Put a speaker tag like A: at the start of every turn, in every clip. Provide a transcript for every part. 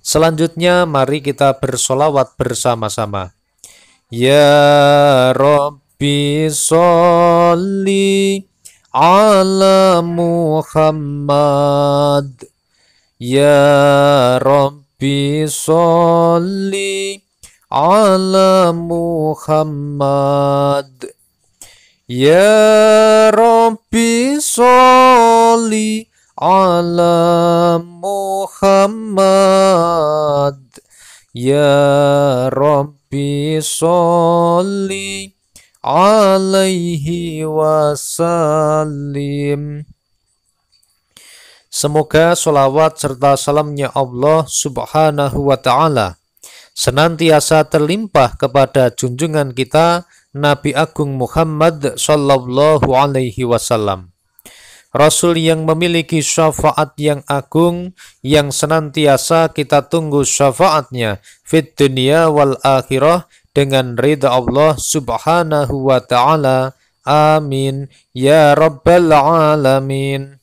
A: Selanjutnya mari kita bersolawat bersama-sama. Ya Rabbi Salli ala Muhammad. Ya Rabbi Salli ala Muhammad. Ya Rabbi sholli على محمد يا ربي صل عليه وسلم Semoga sholawat serta salamnya Allah subhanahu wa ta'ala senantiasa terlimpah kepada junjungan kita Nabi Agung Muhammad sallallahu alaihi wasallam Rasul yang memiliki syafaat yang agung yang senantiasa kita tunggu syafaatnya fit dunia wal akhirah dengan ridha Allah subhanahu wa ta'ala. Amin. Ya Rabbal Alamin.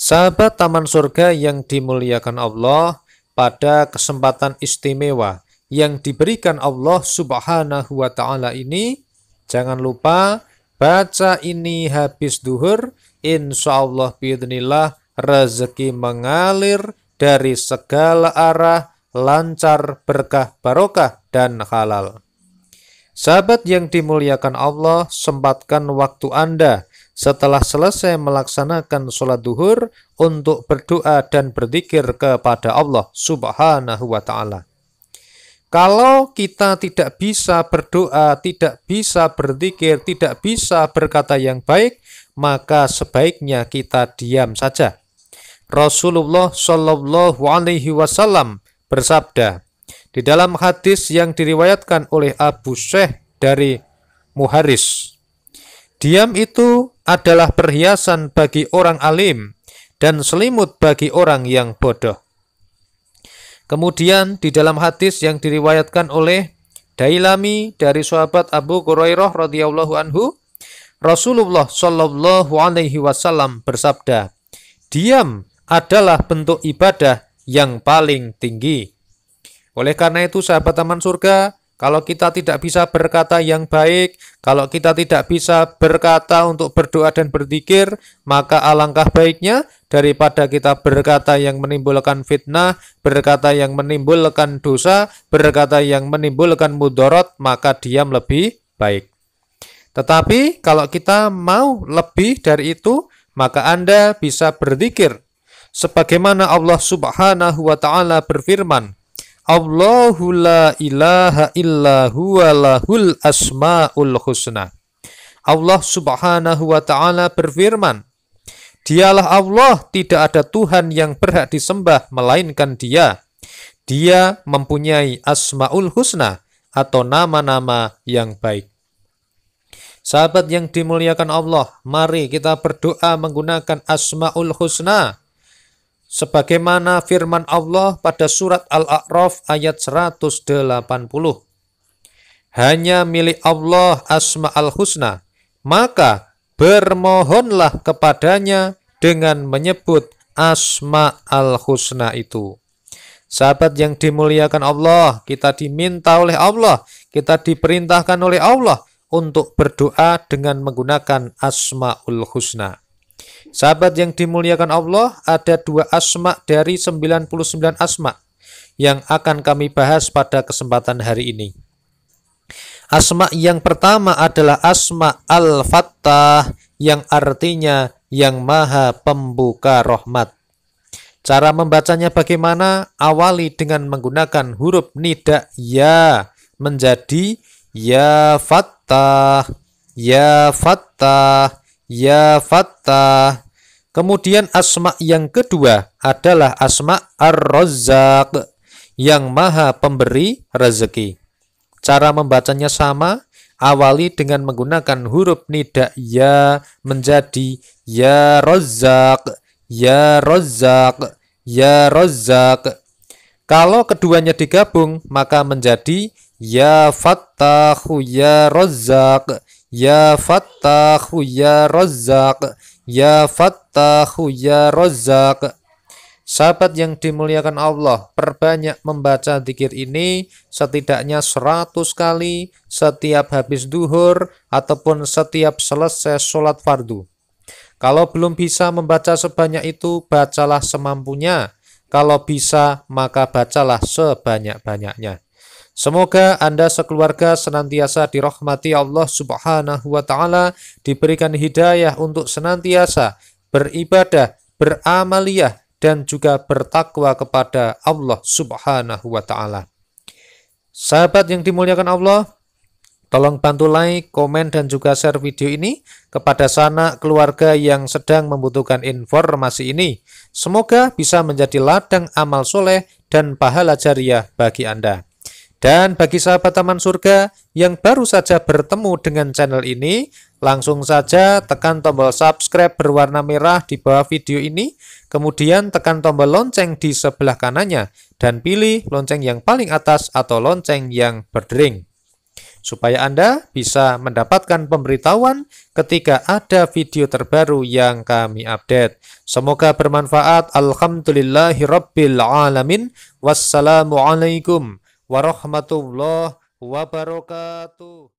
A: Sahabat Taman Surga yang dimuliakan Allah pada kesempatan istimewa yang diberikan Allah subhanahu wa ta'ala ini, jangan lupa Baca ini habis duhur, insya Allah bidnillah rezeki mengalir dari segala arah, lancar, berkah, barokah, dan halal. Sahabat yang dimuliakan Allah, sempatkan waktu Anda setelah selesai melaksanakan sholat duhur untuk berdoa dan berzikir kepada Allah subhanahu wa ta'ala. Kalau kita tidak bisa berdoa, tidak bisa berzikir, tidak bisa berkata yang baik, maka sebaiknya kita diam saja. Rasulullah Shallallahu Alaihi Wasallam bersabda di dalam hadis yang diriwayatkan oleh Abu Syekh dari Muharis. Diam itu adalah perhiasan bagi orang alim dan selimut bagi orang yang bodoh. Kemudian di dalam hadis yang diriwayatkan oleh Dailami dari sahabat Abu Hurairah radhiyallahu anhu, Rasulullah shallallahu alaihi wasallam bersabda, "Diam adalah bentuk ibadah yang paling tinggi." Oleh karena itu sahabat taman surga, kalau kita tidak bisa berkata yang baik, kalau kita tidak bisa berkata untuk berdoa dan berzikir, maka alangkah baiknya daripada kita berkata yang menimbulkan fitnah, berkata yang menimbulkan dosa, berkata yang menimbulkan mudorot, maka diam lebih baik. Tetapi kalau kita mau lebih dari itu, maka Anda bisa berzikir. Sebagaimana Allah subhanahu wa ta'ala berfirman, Allahu la ilaha illa huwa lahul asma'ul husna. Allah subhanahu wa ta'ala berfirman, Dialah Allah, tidak ada Tuhan yang berhak disembah melainkan Dia. Dia mempunyai asmaul husna atau nama-nama yang baik. Sahabat yang dimuliakan Allah, mari kita berdoa menggunakan asmaul husna sebagaimana firman Allah pada surat Al-A'raf ayat 180. Hanya milik Allah asmaul husna, maka bermohonlah kepadanya dengan menyebut asma al-husna itu. Sahabat yang dimuliakan Allah, kita diminta oleh Allah, kita diperintahkan oleh Allah untuk berdoa dengan menggunakan asmaul husna. Sahabat yang dimuliakan Allah, ada dua asma dari 99 asma yang akan kami bahas pada kesempatan hari ini. Asma yang pertama adalah asma al-fattah yang artinya yang maha pembuka rahmat. Cara membacanya bagaimana? Awali dengan menggunakan huruf nida ya menjadi ya fattah, ya fattah, ya fattah. Kemudian asma yang kedua adalah asma ar-razzaq yang maha pemberi rezeki. Cara membacanya sama, awali dengan menggunakan huruf nida ya menjadi ya rozak, ya rozak, ya rozak. Kalau keduanya digabung, maka menjadi ya fattahu ya rozak, ya fattahu ya rozak, ya fattahu ya rozak. Sahabat yang dimuliakan Allah, perbanyak membaca dikir ini setidaknya 100 kali setiap habis duhur ataupun setiap selesai sholat fardu. Kalau belum bisa membaca sebanyak itu, bacalah semampunya. Kalau bisa, maka bacalah sebanyak-banyaknya. Semoga Anda sekeluarga senantiasa dirahmati Allah Subhanahu wa taala, diberikan hidayah untuk senantiasa beribadah, beramaliah dan juga bertakwa kepada Allah Subhanahu wa taala. Sahabat yang dimuliakan Allah, tolong bantu like, komen dan juga share video ini kepada sanak keluarga yang sedang membutuhkan informasi ini. Semoga bisa menjadi ladang amal soleh dan pahala jariah bagi Anda. Dan bagi sahabat Taman Surga yang baru saja bertemu dengan channel ini, Langsung saja tekan tombol subscribe berwarna merah di bawah video ini, kemudian tekan tombol lonceng di sebelah kanannya, dan pilih lonceng yang paling atas atau lonceng yang berdering. Supaya Anda bisa mendapatkan pemberitahuan ketika ada video terbaru yang kami update. Semoga bermanfaat. Alhamdulillahirrabbilalamin. Wassalamualaikum warahmatullahi wabarakatuh.